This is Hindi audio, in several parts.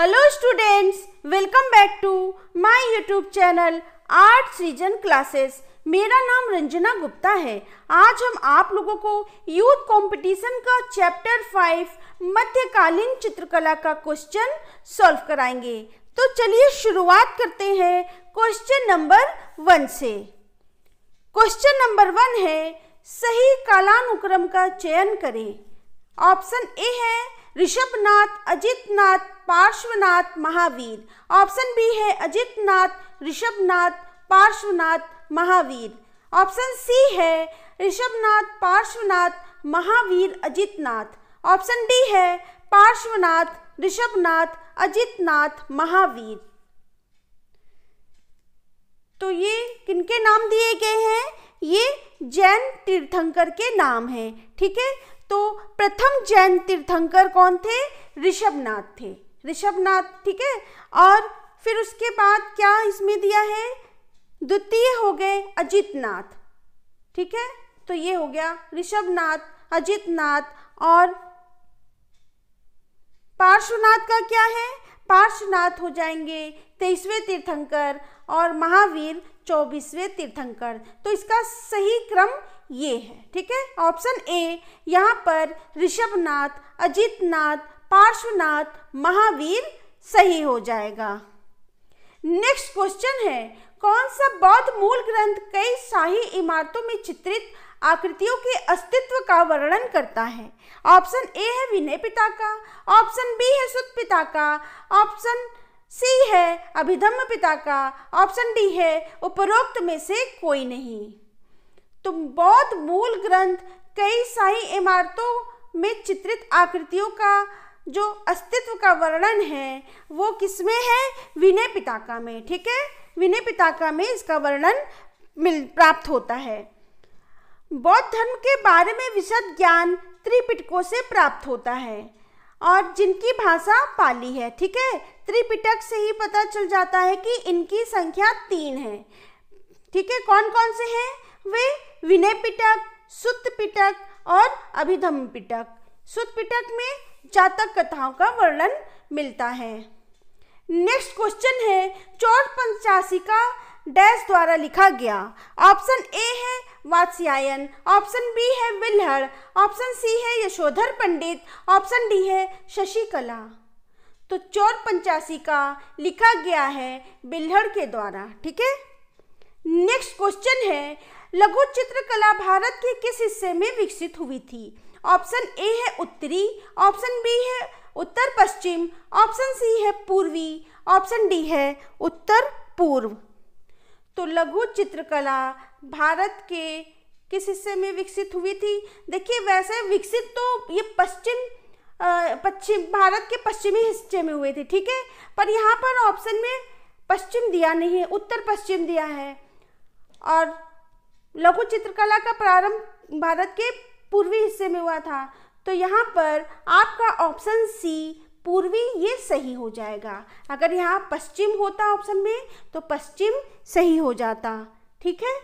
hello students welcome back to my YouTube channel arts reason classes मेरा नाम रंजना गुप्ता है आज हम आप लोगों को यूथ कंपटीशन का चैप्टर फाइव मध्यकालीन चित्रकला का क्वेश्चन सॉल्व कराएंगे तो चलिए शुरुआत करते हैं क्वेश्चन नंबर वन से क्वेश्चन नंबर वन है सही कालानुक्रम का चयन करें ऑप्शन ए है ऋषभनाथ नाथ पार्श्वनाथ महावीर ऑप्शन बी है अजित नाथ ऋषभनाथ पार्श्वनाथ महावीर ऑप्शन सी है ऋषभनाथ पार्श्वनाथ महावीर अजितनाथ ऑप्शन डी है पार्श्वनाथ ऋषभनाथ नाथ महावीर तो ये किनके नाम दिए गए हैं ये जैन तीर्थंकर के नाम हैं ठीक है तो प्रथम जैन तीर्थंकर कौन थे ऋषभनाथ थे ऋषभनाथ ठीक है और फिर उसके बाद क्या इसमें दिया है द्वितीय हो गए अजितनाथ ठीक है तो ये हो गया ऋषभनाथ अजितनाथ और पार्श्वनाथ का क्या है पार्श्वनाथ हो जाएंगे तेईसवें तीर्थंकर और महावीर चौबीसवें तीर्थंकर तो इसका सही क्रम ये है ठीक है ऑप्शन ए यहाँ पर ऋषभनाथ अजितनाथ पार्श्वनाथ महावीर सही हो जाएगा नेक्स्ट क्वेश्चन है कौन सा बौद्ध मूल ग्रंथ कई शाही इमारतों में चित्रित आकृतियों के अस्तित्व का वर्णन करता है ऑप्शन ए है विनय पिता का ऑप्शन बी है सुत पिता का ऑप्शन सी है अभिधम्म पिता का ऑप्शन डी है उपरोक्त में से कोई नहीं तो बौद्ध मूल ग्रंथ कई शाही इमारतों में चित्रित आकृतियों का जो अस्तित्व का वर्णन है वो किसमें है विनय पिताका में ठीक है विनय पिताका में इसका वर्णन मिल प्राप्त होता है बौद्ध धर्म के बारे में विशद ज्ञान त्रिपिटकों से प्राप्त होता है और जिनकी भाषा पाली है ठीक है त्रिपिटक से ही पता चल जाता है कि इनकी संख्या तीन है ठीक है कौन कौन से हैं वे विनय पिटक सुत पिटक और अभिधम पिटक सुत पिटक में जातक कथाओं का वर्णन मिलता है नेक्स्ट क्वेश्चन है चौथ पंचासी का डैश द्वारा लिखा गया ऑप्शन ए है वात्स्यायन ऑप्शन बी है विल्हर ऑप्शन सी है यशोधर पंडित ऑप्शन डी है शशिकला तो चौर पंचासी का लिखा गया है बिल्हड़ के द्वारा ठीक है नेक्स्ट क्वेश्चन है लघु चित्रकला भारत के किस हिस्से में विकसित हुई थी ऑप्शन ए है उत्तरी ऑप्शन बी है उत्तर पश्चिम ऑप्शन सी है पूर्वी ऑप्शन डी है उत्तर पूर्व तो लघु चित्रकला भारत के किस हिस्से में विकसित हुई थी देखिए वैसे विकसित तो ये पश्चिम पश्चिम भारत के पश्चिमी हिस्से में हुए थे ठीक है पर यहाँ पर ऑप्शन में पश्चिम दिया नहीं है उत्तर पश्चिम दिया है और लघु चित्रकला का प्रारंभ भारत के पूर्वी हिस्से में हुआ था तो यहाँ पर आपका ऑप्शन सी पूर्वी ये सही हो जाएगा अगर यहाँ पश्चिम होता ऑप्शन में तो पश्चिम सही हो जाता ठीक है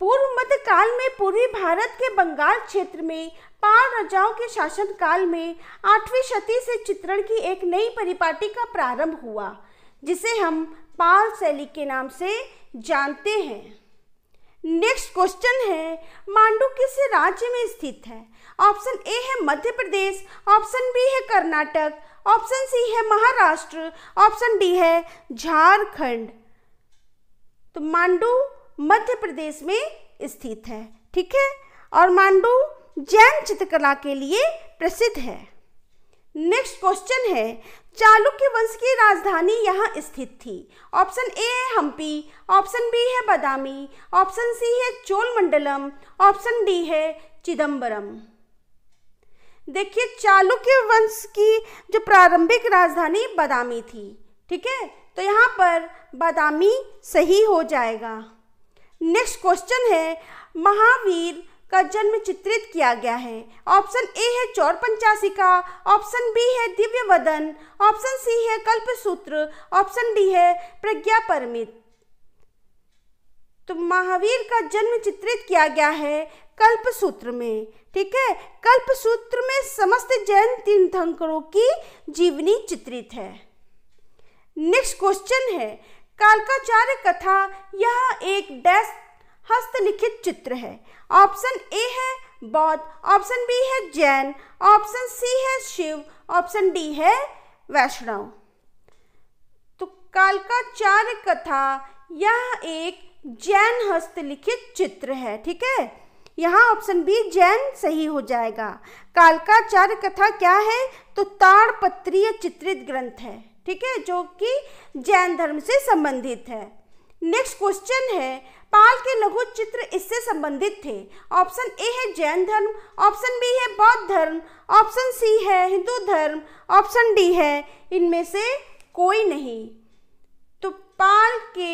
पूर्व मध्यकाल में पूर्वी भारत के बंगाल क्षेत्र में पाल राजाओं के शासनकाल में आठवीं शती से चित्रण की एक नई परिपाटी का प्रारंभ हुआ जिसे हम पाल शैली के नाम से जानते हैं नेक्स्ट क्वेश्चन है मांडू किस राज्य में स्थित है ऑप्शन ए है मध्य प्रदेश ऑप्शन बी है कर्नाटक ऑप्शन सी है महाराष्ट्र ऑप्शन डी है झारखंड तो मांडू मध्य प्रदेश में स्थित है ठीक है और मांडू जैन चित्रकला के लिए प्रसिद्ध है नेक्स्ट क्वेश्चन है चालुक्य वंश की राजधानी यहाँ स्थित थी ऑप्शन ए है हम्पी ऑप्शन बी है बदामी ऑप्शन सी है चोलमंडलम ऑप्शन डी है चिदम्बरम देखिए चालुक्य वंश की जो प्रारंभिक राजधानी बदामी थी ठीक है तो यहाँ पर बदामी सही हो जाएगा नेक्स्ट क्वेश्चन है महावीर का जन्म चित्रित किया गया है ऑप्शन ए है चौर का ऑप्शन बी है दिव्य वदन ऑप्शन सी है कल्पसूत्र ऑप्शन डी है प्रज्ञा परमित तो महावीर का जन्म चित्रित किया गया है कल्प सूत्र में ठीक है कल्प सूत्र में समस्त जैन तीर्थंकरों की जीवनी चित्रित है नेक्स्ट क्वेश्चन है कालकाचार्य कथा यह एक डैश हस्तलिखित चित्र है ऑप्शन ए है बौद्ध ऑप्शन बी है जैन ऑप्शन सी है शिव ऑप्शन डी है वैष्णव तो कालकाचार्य कथा यह एक जैन हस्तलिखित चित्र है ठीक है यहाँ ऑप्शन बी जैन सही हो जाएगा कालकाचार्य कथा क्या है तो ताड़पत्रीय चित्रित ग्रंथ है ठीक है जो कि जैन धर्म से संबंधित है नेक्स्ट क्वेश्चन है पाल के लघु चित्र इससे संबंधित थे ऑप्शन ए है जैन धर्म ऑप्शन बी है बौद्ध धर्म ऑप्शन सी है हिंदू धर्म ऑप्शन डी है इनमें से कोई नहीं तो पाल के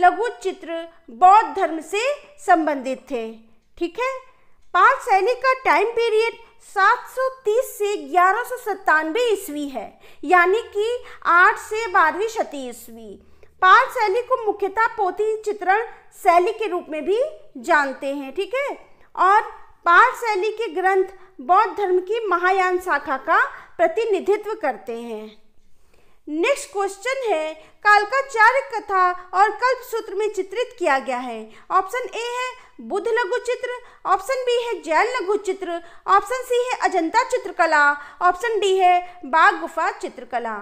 लघु चित्र बौद्ध धर्म से संबंधित थे ठीक है पाल शैली का टाइम पीरियड 730 से ग्यारह ईस्वी है यानी कि 8 से बारहवीं शती ईस्वी पाल शैली को मुख्यतः पोथी चित्रण शैली के रूप में भी जानते हैं ठीक है और पाल शैली के ग्रंथ बौद्ध धर्म की महायान शाखा का प्रतिनिधित्व करते हैं नेक्स्ट क्वेश्चन है कालकाचार्य कथा और कल्प सूत्र में चित्रित किया गया है ऑप्शन ए है बुद्ध लघु चित्र ऑप्शन बी है जैन लघु चित्र ऑप्शन सी है अजंता चित्रकला ऑप्शन डी है बाघ गुफा चित्रकला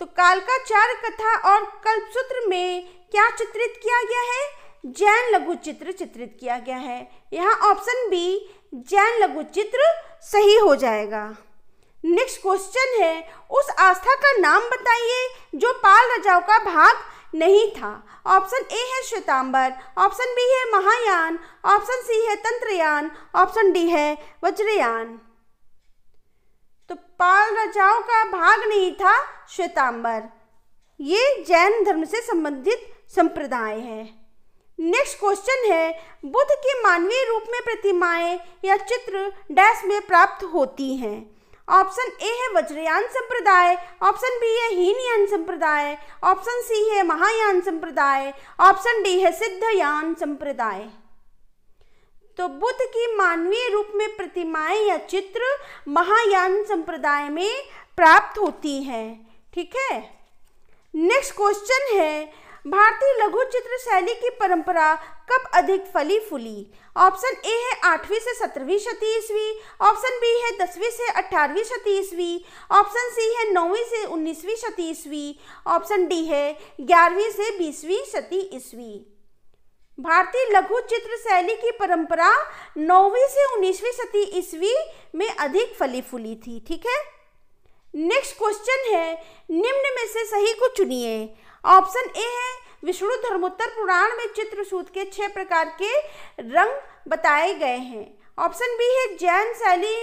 तो चार कथा और कल्पसूत्र में क्या चित्रित किया गया है जैन लघु चित्र चित्रित किया गया है यहाँ ऑप्शन बी जैन लघु चित्र सही हो जाएगा नेक्स्ट क्वेश्चन है उस आस्था का नाम बताइए जो पाल राजाओं का भाग नहीं था ऑप्शन ए है श्वेतांबर ऑप्शन बी है महायान ऑप्शन सी है तंत्रयान ऑप्शन डी है वज्रयान तो पाल रचाओं का भाग नहीं था श्वेतांबर ये जैन धर्म से संबंधित संप्रदाय है नेक्स्ट क्वेश्चन है बुद्ध की मानवीय रूप में प्रतिमाएं या चित्र डैश में प्राप्त होती हैं ऑप्शन ए है वज्रयान संप्रदाय ऑप्शन बी है हीनयान संप्रदाय ऑप्शन सी है महायान संप्रदाय ऑप्शन डी है सिद्धयान संप्रदाय तो बुद्ध की मानवीय रूप में प्रतिमाएं या चित्र महायान संप्रदाय में प्राप्त होती हैं ठीक है नेक्स्ट क्वेश्चन है भारतीय लघु चित्र शैली की परंपरा कब अधिक फली फूली ऑप्शन ए है आठवीं से सत्रहवीं शती ईस्वी ऑप्शन बी है दसवीं से अठारहवीं शती ईस्वी ऑप्शन सी है नौवीं से उन्नीसवीं शती ईस्वी ऑप्शन डी है ग्यारहवीं से बीसवीं शती ईस्वी भारतीय लघु चित्र शैली की परंपरा नौवीं से उन्नीसवीं सती ईस्वी में अधिक फली फूली थी ठीक है नेक्स्ट क्वेश्चन है निम्न में से सही को चुनिए ऑप्शन ए है विष्णु धर्मोत्तर पुराण में चित्रसूत के छह प्रकार के रंग बताए गए हैं ऑप्शन बी है जैन शैली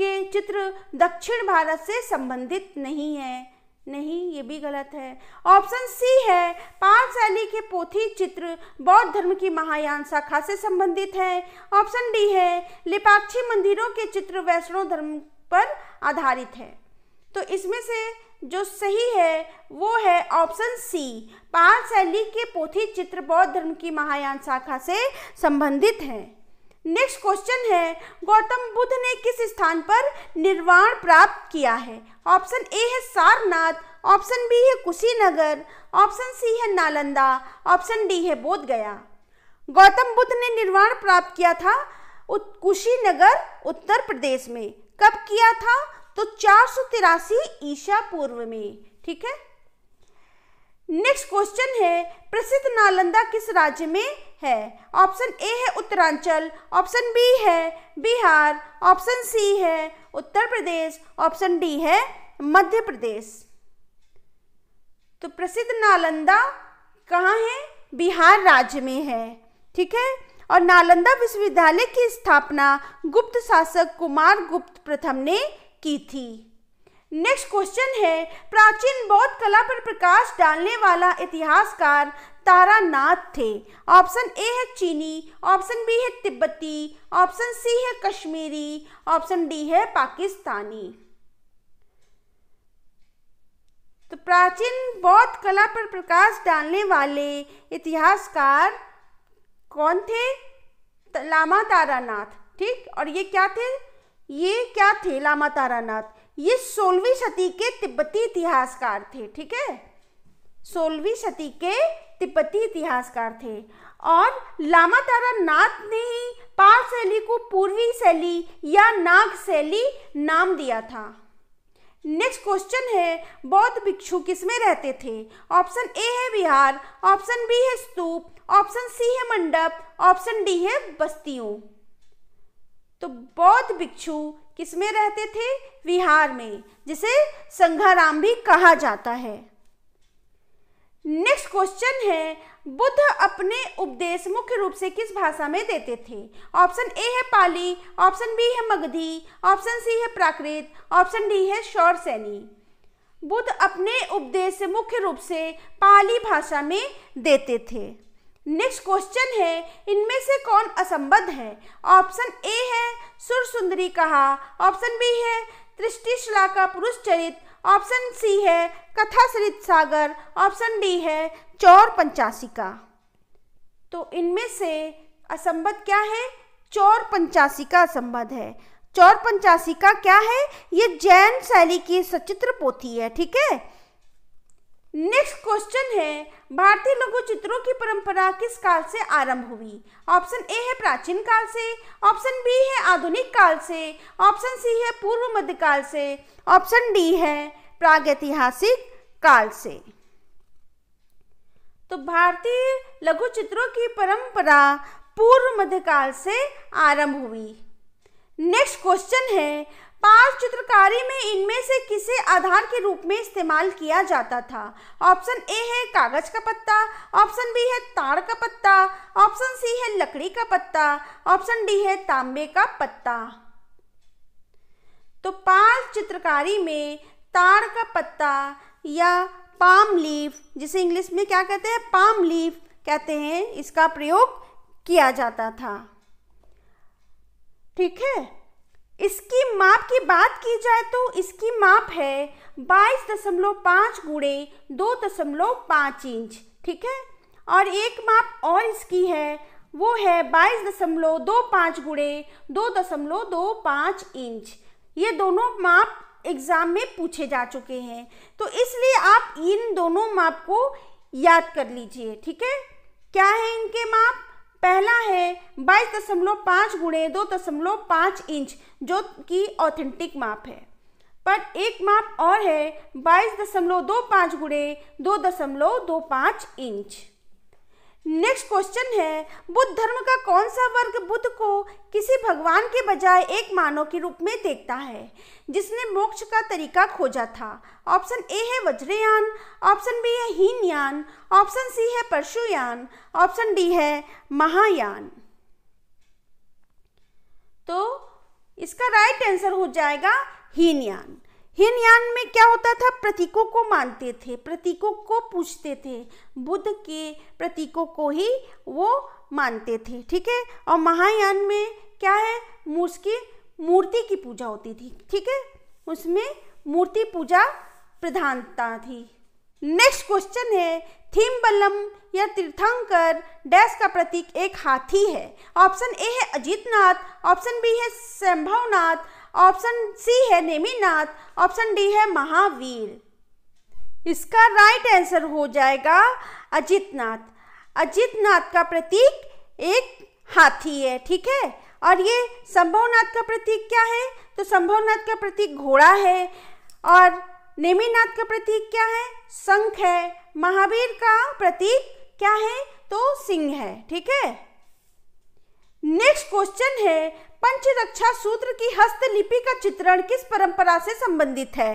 के चित्र दक्षिण भारत से संबंधित नहीं है नहीं ये भी गलत है ऑप्शन सी है पाल शैली के पोथी चित्र बौद्ध धर्म की महायान शाखा से संबंधित है ऑप्शन डी है लिपाक्षी मंदिरों के चित्र वैष्णव धर्म पर आधारित है तो इसमें से जो सही है वो है ऑप्शन सी पाल शैली के पोथी चित्र बौद्ध धर्म की महायान शाखा से संबंधित हैं नेक्स्ट क्वेश्चन है गौतम बुद्ध ने किस स्थान पर निर्वाण प्राप्त किया है ऑप्शन ए है सारनाथ ऑप्शन बी है कुशीनगर ऑप्शन सी है नालंदा ऑप्शन डी है बोध गया गौतम बुद्ध ने निर्वाण प्राप्त किया था कुशीनगर उत्तर प्रदेश में कब किया था तो चार सौ तिरासी ईसा पूर्व में ठीक है नेक्स्ट क्वेश्चन है प्रसिद्ध नालंदा किस राज्य में है ऑप्शन ए है उत्तरांचल ऑप्शन बी है बिहार ऑप्शन सी है उत्तर प्रदेश ऑप्शन डी है मध्य प्रदेश तो प्रसिद्ध नालंदा कहाँ है बिहार राज्य में है ठीक है और नालंदा विश्वविद्यालय की स्थापना गुप्त शासक कुमार गुप्त प्रथम ने की थी नेक्स्ट क्वेश्चन है प्राचीन बौद्ध कला पर प्रकाश डालने वाला इतिहासकार तारानाथ थे ऑप्शन ए है चीनी ऑप्शन बी है तिब्बती ऑप्शन सी है कश्मीरी ऑप्शन डी है पाकिस्तानी तो प्राचीन बौद्ध कला पर प्रकाश डालने वाले इतिहासकार कौन थे लामा तारानाथ ठीक और ये क्या थे ये क्या थे लामा तारानाथ ये सोलहवीं सदी के तिब्बती इतिहासकार थे ठीक है सोलहवीं सती के तिब्बती इतिहासकार थे और लामा तारा नाथ ने ही पार शैली को पूर्वी शैली या नाग शैली नाम दिया था नेक्स्ट क्वेश्चन है बौद्ध भिक्षु किस में रहते थे ऑप्शन ए है बिहार ऑप्शन बी है स्तूप ऑप्शन सी है मंडप ऑप्शन डी है बस्तियों तो बौद्ध भिक्षु किस में रहते थे बिहार में जिसे संघाराम भी कहा जाता है नेक्स्ट क्वेश्चन है बुद्ध अपने उपदेश मुख्य रूप से किस भाषा में देते थे ऑप्शन ए है पाली ऑप्शन बी है मगधी ऑप्शन सी है प्राकृत ऑप्शन डी है शौर सैनी बुद्ध अपने उपदेश मुख्य रूप से पाली भाषा में देते थे नेक्स्ट क्वेश्चन है इनमें से कौन असंबद्ध है ऑप्शन ए है सुर सुंदरी कहा ऑप्शन बी है त्रिष्टिशला का पुरुष चरित्र ऑप्शन सी है कथा सरित सागर ऑप्शन डी है चौर का तो इनमें से असंबद्ध क्या है चौर का असंबद्ध है चौर का क्या है ये जैन शैली की सचित्र पोथी है ठीक है नेक्स्ट क्वेश्चन है भारतीय लघु चित्रों की परंपरा किस काल से आरंभ हुई ऑप्शन ए है प्राचीन काल से ऑप्शन बी है आधुनिक काल से ऑप्शन सी है पूर्व मध्य काल से ऑप्शन डी है प्रागैतिहासिक काल से तो भारतीय लघु चित्रों की परंपरा पूर्व मध्यकाल से आरंभ हुई नेक्स्ट क्वेश्चन है पांच चित्रकारी में इनमें से किसे आधार के रूप में इस्तेमाल किया जाता था ऑप्शन ए है कागज का पत्ता ऑप्शन बी है ताड़ का पत्ता ऑप्शन सी है लकड़ी का पत्ता ऑप्शन डी है तांबे का पत्ता तो पांच चित्रकारी में ताड़ का पत्ता या पाम लीफ जिसे इंग्लिश में क्या कहते हैं पाम लीफ कहते हैं इसका प्रयोग किया जाता था ठीक है इसकी माप की बात की जाए तो इसकी माप है बाईस दशमलव पाँच गुड़े दो दशमलव पाँच इंच ठीक है और एक माप और इसकी है वो है बाईस दशमलव दो पाँच गुड़े दो दशमलव दो पाँच इंच ये दोनों माप एग्ज़ाम में पूछे जा चुके हैं तो इसलिए आप इन दोनों माप को याद कर लीजिए ठीक है क्या है इनके माप पहला है बाईस दशमलव पाँच गुणे दो दशमलव पाँच इंच जो कि ऑथेंटिक माप है पर एक माप और है बाईस दशमलव दो पाँच गुणे दो दशमलव दो पाँच इंच नेक्स्ट क्वेश्चन है बुद्ध धर्म का कौन सा वर्ग बुद्ध को किसी भगवान के बजाय एक मानव के रूप में देखता है जिसने मोक्ष का तरीका खोजा था ऑप्शन ए है वज्रयान ऑप्शन बी है हीनयान ऑप्शन सी है परशुयान ऑप्शन डी है महायान तो इसका राइट आंसर हो जाएगा हीनयान यान में क्या होता था प्रतीकों को मानते थे प्रतीकों को पूछते थे बुद्ध के प्रतीकों को ही वो मानते थे ठीक है और महायान में क्या है उसकी मूर्ति की पूजा होती थी ठीक है उसमें मूर्ति पूजा प्रधानता थी नेक्स्ट क्वेश्चन है थीम्बलम या तीर्थंकर डैश का प्रतीक एक हाथी है ऑप्शन ए है अजीतनाथ ऑप्शन बी है संभवनाथ ऑप्शन सी है नेमीनाथ ऑप्शन डी है महावीर इसका राइट आंसर हो जाएगा अजितनाथ अजितनाथ का प्रतीक एक हाथी है ठीक है और ये संभवनाथ का प्रतीक क्या है तो संभवनाथ का प्रतीक घोड़ा है और नेमीनाथ का प्रतीक क्या है संख है महावीर का प्रतीक क्या है तो सिंह है ठीक है नेक्स्ट क्वेश्चन है पंचरक्षा सूत्र की हस्तलिपि का चित्रण किस परंपरा से संबंधित है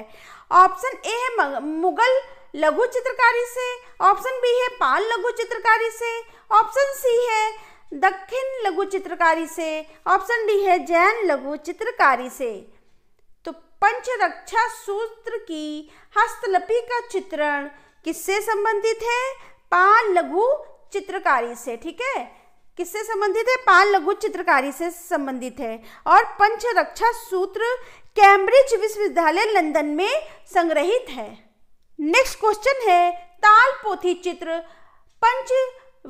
ऑप्शन ए है मुगल लघु चित्रकारी से ऑप्शन बी है पाल लघु चित्रकारी से ऑप्शन सी है दक्षिण लघु चित्रकारी से ऑप्शन डी है जैन लघु चित्रकारी से तो पंचरक्षा सूत्र की हस्तलिपि का चित्रण किससे संबंधित है पाल लघु चित्रकारी से ठीक है किससे संबंधित है पाल लघु चित्रकारी से संबंधित है और पंच रक्षा सूत्र कैम्ब्रिज विश्वविद्यालय लंदन में संग्रहित है नेक्स्ट क्वेश्चन है ताल पोथी चित्र पंच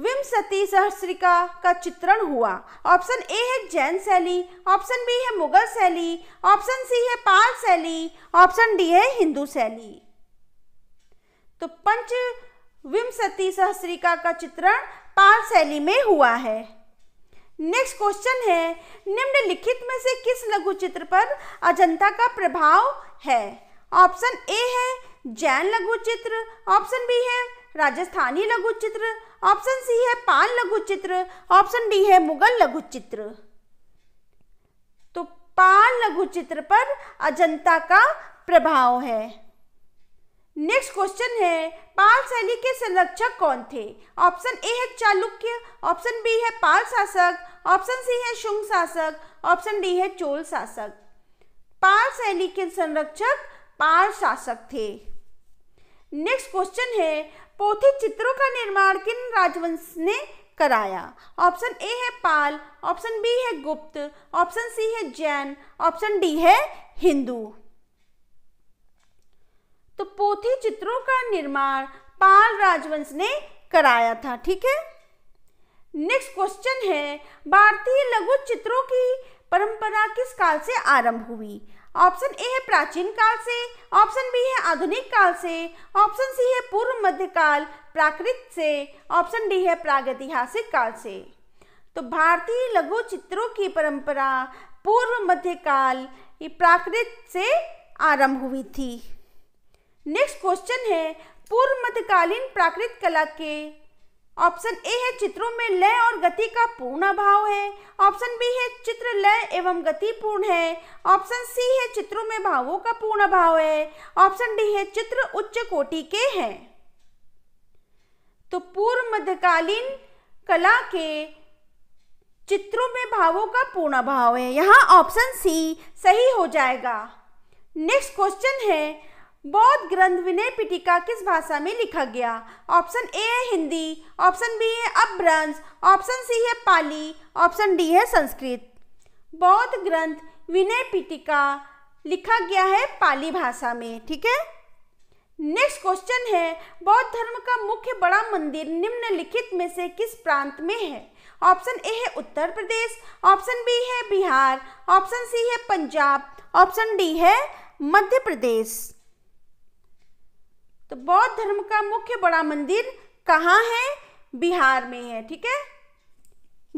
विमसती सहस्रिका का चित्रण हुआ ऑप्शन ए है जैन शैली ऑप्शन बी है मुगल शैली ऑप्शन सी है पाल शैली ऑप्शन डी है हिंदू शैली तो पंच विंशति सहस्रिका का चित्रण पाल शैली में हुआ है नेक्स्ट क्वेश्चन है निम्नलिखित में से किस लघु चित्र पर अजंता का प्रभाव है ऑप्शन ए है जैन लघु चित्र ऑप्शन बी है राजस्थानी लघु चित्र ऑप्शन सी है पाल लघु चित्र ऑप्शन डी है मुगल लघु चित्र तो पाल लघु चित्र पर अजंता का प्रभाव है नेक्स्ट क्वेश्चन है पाल शैली के संरक्षक कौन थे ऑप्शन ए है चालुक्य ऑप्शन बी है पाल शासक ऑप्शन सी है शुंग शासक ऑप्शन डी है चोल शासक पाल शैली के संरक्षक पाल शासक थे नेक्स्ट क्वेश्चन है पोथी चित्रों का निर्माण किन राजवंश ने कराया ऑप्शन ए है पाल ऑप्शन बी है गुप्त ऑप्शन सी है जैन ऑप्शन डी है हिंदू तो पोथी चित्रों का निर्माण पाल राजवंश ने कराया था ठीक है नेक्स्ट क्वेश्चन है भारतीय लघु चित्रों की परंपरा किस काल से आरंभ हुई ऑप्शन ए है प्राचीन काल से ऑप्शन बी है आधुनिक काल से ऑप्शन सी है पूर्व मध्यकाल प्राकृत से ऑप्शन डी है प्रागैतिहासिक काल से तो भारतीय लघु चित्रों की परंपरा पूर्व मध्यकाल प्राकृत से आरंभ हुई थी नेक्स्ट क्वेश्चन है पूर्व मध्यकालीन प्राकृत कला के ऑप्शन ए है चित्रों में लय और गति का पूर्ण अभाव है ऑप्शन बी है चित्र लय एवं गति पूर्ण है ऑप्शन सी है चित्रों में भावों का पूर्ण अभाव है ऑप्शन डी है चित्र उच्च कोटि के हैं तो पूर्व मध्यकालीन कला के चित्रों में भावों का पूर्ण अभाव है यहाँ ऑप्शन सी सही हो जाएगा नेक्स्ट क्वेश्चन है बौद्ध ग्रंथ विनय पिटिका किस भाषा में लिखा गया ऑप्शन ए है हिंदी ऑप्शन बी है अभ्रंश ऑप्शन सी है पाली ऑप्शन डी है संस्कृत बौद्ध ग्रंथ विनय पिटिका लिखा गया है पाली भाषा में ठीक है नेक्स्ट क्वेश्चन है बौद्ध धर्म का मुख्य बड़ा मंदिर निम्नलिखित में से किस प्रांत में है ऑप्शन ए है उत्तर प्रदेश ऑप्शन बी है बिहार ऑप्शन सी है पंजाब ऑप्शन डी है मध्य प्रदेश तो बौद्ध धर्म का मुख्य बड़ा मंदिर कहाँ है बिहार में है ठीक है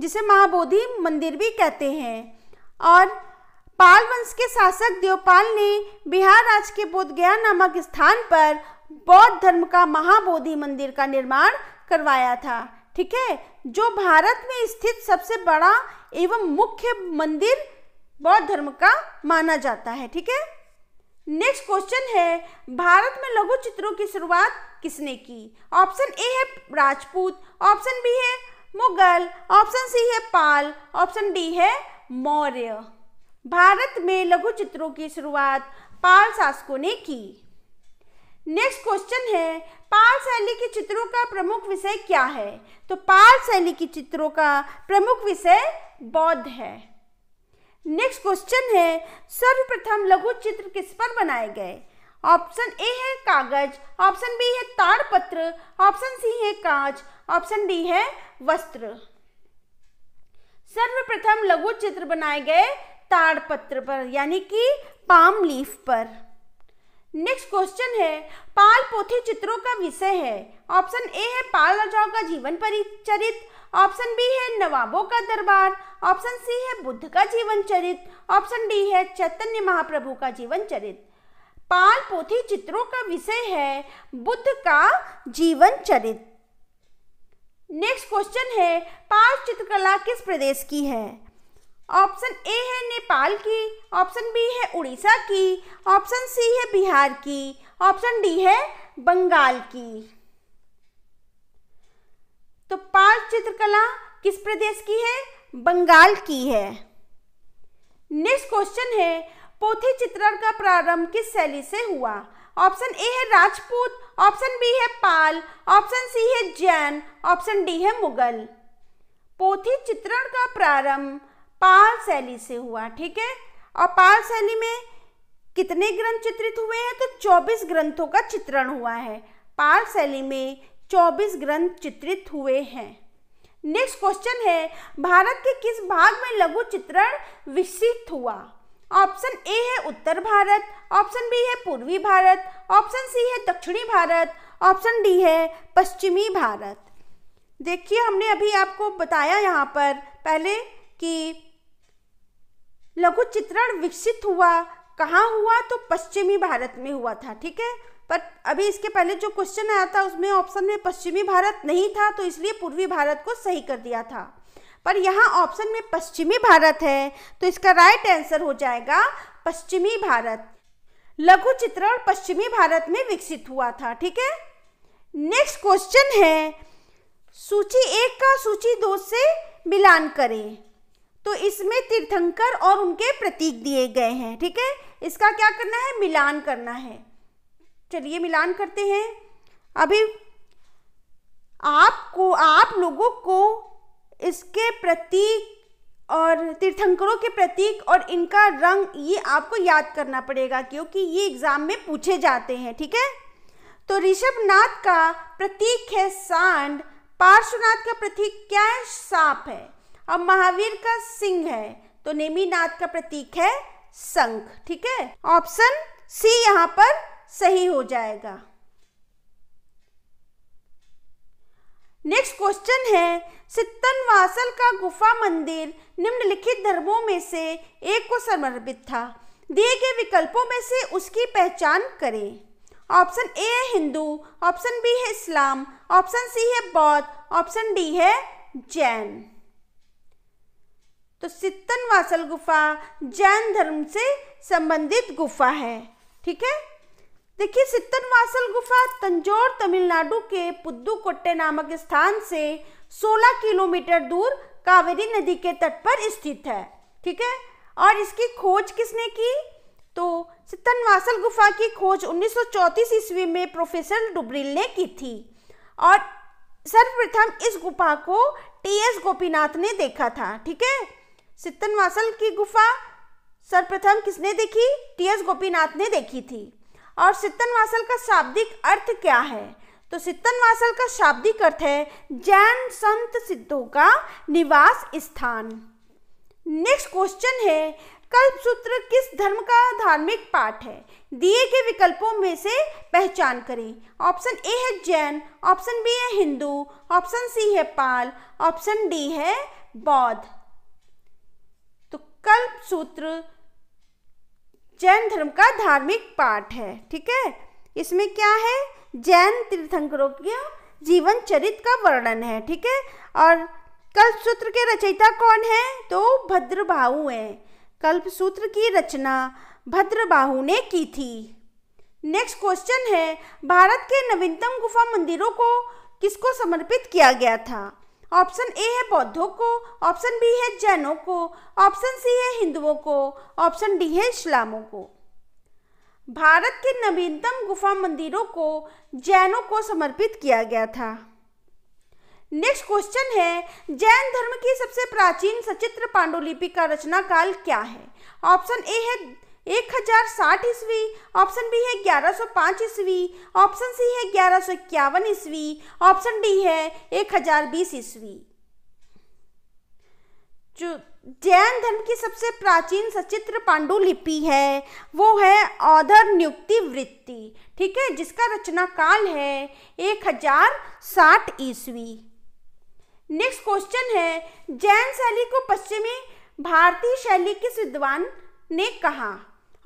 जिसे महाबोधि मंदिर भी कहते हैं और पाल वंश के शासक देवपाल ने बिहार राज्य के बोधगया नामक स्थान पर बौद्ध धर्म का महाबोधि मंदिर का निर्माण करवाया था ठीक है जो भारत में स्थित सबसे बड़ा एवं मुख्य मंदिर बौद्ध धर्म का माना जाता है ठीक है नेक्स्ट क्वेश्चन है भारत में लघु चित्रों की शुरुआत किसने की ऑप्शन ए है राजपूत ऑप्शन बी है मुगल ऑप्शन सी है पाल ऑप्शन डी है मौर्य भारत में लघु चित्रों की शुरुआत पाल शासकों ने की नेक्स्ट क्वेश्चन है पाल शैली के चित्रों का प्रमुख विषय क्या है तो पाल शैली के चित्रों का प्रमुख विषय बौद्ध है नेक्स्ट क्वेश्चन है सर्वप्रथम लघु चित्र किस पर बनाए गए ऑप्शन ए है कागज ऑप्शन बी है ताड़ पत्र ऑप्शन सी है कांच ऑप्शन डी है वस्त्र सर्वप्रथम लघु चित्र बनाए गए ताड़ पत्र पर यानी कि पाम लीफ पर नेक्स्ट क्वेश्चन है पाल पोथी चित्रों का विषय है ऑप्शन ए है पाल राजाओं का जीवन परिचरित ऑप्शन बी है नवाबों का दरबार ऑप्शन सी है बुद्ध का जीवन चरित ऑप्शन डी है चैतन्य महाप्रभु का जीवन चरित पाल पोथी चित्रों का विषय है बुद्ध का जीवन चरित नेक्स्ट क्वेश्चन है पाल चित्रकला किस प्रदेश की है ऑप्शन ए है नेपाल की ऑप्शन बी है उड़ीसा की ऑप्शन सी है बिहार की ऑप्शन डी है बंगाल की तो पांच चित्रकला किस प्रदेश की है बंगाल की है नेक्स्ट क्वेश्चन है पोथी चित्रण का प्रारंभ किस शैली से हुआ ऑप्शन ए है राजपूत ऑप्शन बी है पाल ऑप्शन सी है जैन ऑप्शन डी है मुगल पोथी चित्रण का प्रारंभ पाल शैली से हुआ ठीक है और पाल शैली में कितने ग्रंथ चित्रित हुए हैं तो 24 ग्रंथों का चित्रण हुआ है पाल शैली में चौबीस ग्रंथ चित्रित हुए हैं नेक्स्ट क्वेश्चन है भारत के किस भाग में लघु चित्रण विकसित हुआ ऑप्शन ए है उत्तर भारत ऑप्शन बी है पूर्वी भारत ऑप्शन सी है दक्षिणी भारत ऑप्शन डी है पश्चिमी भारत देखिए हमने अभी आपको बताया यहाँ पर पहले कि लघु चित्रण विकसित हुआ कहाँ हुआ तो पश्चिमी भारत में हुआ था ठीक है पर अभी इसके पहले जो क्वेश्चन आया था उसमें ऑप्शन में पश्चिमी भारत नहीं था तो इसलिए पूर्वी भारत को सही कर दिया था पर यहाँ ऑप्शन में पश्चिमी भारत है तो इसका राइट आंसर हो जाएगा पश्चिमी भारत लघु चित्रण पश्चिमी भारत में विकसित हुआ था ठीक है नेक्स्ट क्वेश्चन है सूची एक का सूची दो से मिलान करें तो इसमें तीर्थंकर और उनके प्रतीक दिए गए हैं ठीक है इसका क्या करना है मिलान करना है चलिए मिलान करते हैं अभी आपको आप लोगों को इसके प्रतीक और तीर्थंकरों के प्रतीक और इनका रंग ये आपको याद करना पड़ेगा क्योंकि ये एग्ज़ाम में पूछे जाते हैं ठीक है तो ऋषभनाथ का प्रतीक है सांड पार्श्वनाथ का प्रतीक क्या है सांप है और महावीर का सिंह है तो नेमीनाथ का प्रतीक है संख ठीक है ऑप्शन सी यहाँ पर सही हो जाएगा नेक्स्ट क्वेश्चन है सित्तन वासल का गुफा मंदिर निम्नलिखित धर्मों में से एक को समर्पित था दिए गए विकल्पों में से उसकी पहचान करें ऑप्शन ए है हिंदू ऑप्शन बी है इस्लाम ऑप्शन सी है बौद्ध ऑप्शन डी है जैन तो सित्तन वासल गुफा जैन धर्म से संबंधित गुफा है ठीक है देखिए सित्तनवासल गुफा तंजौर तमिलनाडु के पुद्दुकोट्टे नामक स्थान से 16 किलोमीटर दूर कावेरी नदी के तट पर स्थित है ठीक है और इसकी खोज किसने की तो सित्तनवासल गुफा की खोज 1934 ईस्वी में प्रोफेसर डुब्रिल ने की थी और सर्वप्रथम इस गुफा को टी एस गोपीनाथ ने देखा था ठीक है सित्तनवासल की गुफा सर्वप्रथम किसने देखी टी एस गोपीनाथ ने देखी थी और सितनवासल का शाब्दिक अर्थ क्या है तो सितनवासल का शाब्दिक अर्थ है जैन संत सिद्धों का निवास स्थान नेक्स्ट क्वेश्चन है कल्प सूत्र किस धर्म का धार्मिक पाठ है दिए गए विकल्पों में से पहचान करें ऑप्शन ए है जैन ऑप्शन बी है हिंदू ऑप्शन सी है पाल ऑप्शन डी है बौद्ध तो कल्प सूत्र जैन धर्म का धार्मिक पाठ है ठीक है इसमें क्या है जैन तीर्थंकरों के जीवन चरित का वर्णन है ठीक है और कल्प सूत्र के रचयिता कौन है तो भद्रबाहु हैं कल्प सूत्र की रचना भद्रबाहु ने की थी नेक्स्ट क्वेश्चन है भारत के नवीनतम गुफा मंदिरों को किसको समर्पित किया गया था ऑप्शन ए है बौद्धों को ऑप्शन बी है जैनों को ऑप्शन सी है हिंदुओं को ऑप्शन डी है इस्लामों को भारत के नवीनतम गुफा मंदिरों को जैनों को समर्पित किया गया था नेक्स्ट क्वेश्चन है जैन धर्म की सबसे प्राचीन सचित्र पांडुलिपि का रचना काल क्या है ऑप्शन ए है एक हजार साठ ईस्वी ऑप्शन बी है ग्यारह सौ पांच ईस्वी ऑप्शन सी है ग्यारह सौ इक्यावन ईस्वी ऑप्शन डी है एक हजार बीस ईस्वी जो जैन धर्म की सबसे प्राचीन सचित्र पांडुलिपि है वो है औधर नियुक्ति वृत्ति ठीक है जिसका रचना काल है एक हजार साठ ईस्वी नेक्स्ट क्वेश्चन है जैन शैली को पश्चिमी भारतीय शैली किस विद्वान ने कहा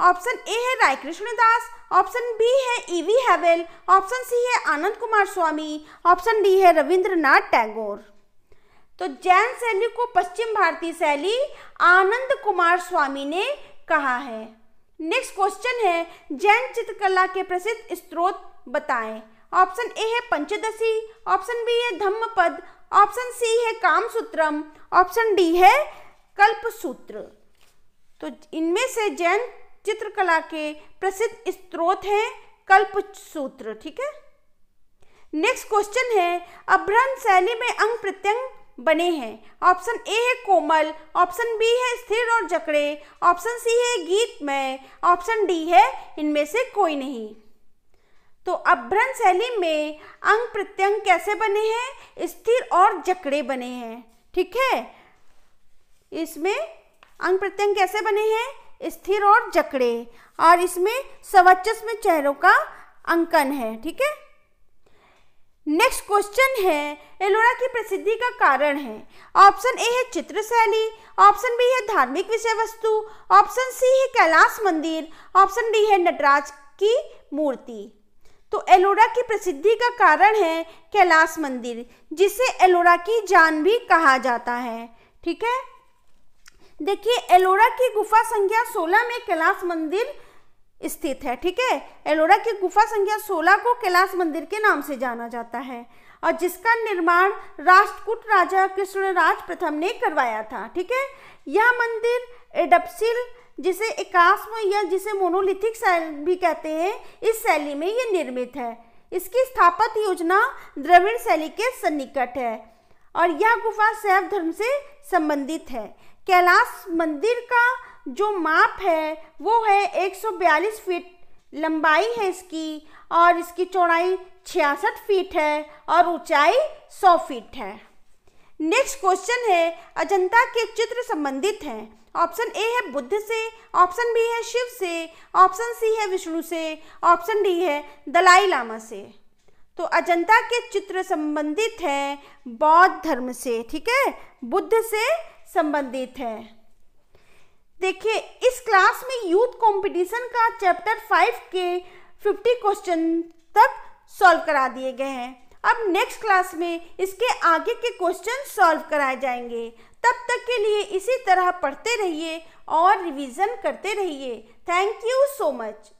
ऑप्शन ए है राय कृष्ण दास ऑप्शन बी है E e Havell option C है आनंद कुमार स्वामी ऑप्शन डी है रविंद्रनाथ टैगोर तो जैन शैली को पश्चिम भारतीय शैली आनंद कुमार स्वामी ने कहा है नेक्स्ट क्वेश्चन है जैन चित्रकला के प्रसिद्ध स्त्रोत बताएं ऑप्शन ए है पंचदशी ऑप्शन बी है धम्मपद ऑप्शन सी है कामसूत्रम ऑप्शन डी है कल्पसूत्र तो इनमें से जैन चित्रकला के प्रसिद्ध स्त्रोत हैं कल्प सूत्र ठीक है नेक्स्ट क्वेश्चन है अभ्रंश शैली में अंग प्रत्यंग बने हैं ऑप्शन ए है कोमल ऑप्शन बी है स्थिर और जकड़े ऑप्शन सी है गीतमय ऑप्शन डी है इनमें से कोई नहीं तो अभ्रंश शैली में अंग प्रत्यंग कैसे बने हैं स्थिर और जकड़े बने हैं ठीक है इसमें अंग प्रत्यंग कैसे बने हैं स्थिर और जकड़े और इसमें सवचस में चेहरों का अंकन है ठीक है नेक्स्ट क्वेश्चन है एलोरा की प्रसिद्धि का कारण है ऑप्शन ए है चित्र शैली ऑप्शन बी है धार्मिक विषय वस्तु ऑप्शन सी है कैलाश मंदिर ऑप्शन डी है नटराज की मूर्ति तो एलोरा की प्रसिद्धि का कारण है कैलाश मंदिर जिसे एलोरा की जान भी कहा जाता है ठीक है देखिए एलोरा की गुफा संख्या 16 में कैलाश मंदिर स्थित है ठीक है एलोरा की गुफा संख्या 16 को कैलाश मंदिर के नाम से जाना जाता है और जिसका निर्माण राष्ट्रकूट राजा कृष्णराज प्रथम ने करवाया था ठीक है यह मंदिर एडप्सिल जिसे एकास्म या जिसे मोनोलिथिक शैल भी कहते हैं इस शैली में ये निर्मित है इसकी स्थापत योजना द्रविड़ शैली के सन्निकट है और यह गुफा शैव धर्म से संबंधित है कैलाश मंदिर का जो माप है वो है 142 फीट लंबाई है इसकी और इसकी चौड़ाई छियासठ फीट है और ऊंचाई 100 फीट है नेक्स्ट क्वेश्चन है अजंता के चित्र संबंधित हैं ऑप्शन ए है बुद्ध से ऑप्शन बी है शिव से ऑप्शन सी है विष्णु से ऑप्शन डी है दलाई लामा से तो अजंता के चित्र संबंधित है बौद्ध धर्म से ठीक है बुद्ध से संबंधित है देखिए इस क्लास में यूथ कंपटीशन का चैप्टर फाइव के फिफ्टी क्वेश्चन तक सॉल्व करा दिए गए हैं अब नेक्स्ट क्लास में इसके आगे के क्वेश्चन सॉल्व कराए जाएंगे तब तक के लिए इसी तरह पढ़ते रहिए और रिवीजन करते रहिए थैंक यू सो मच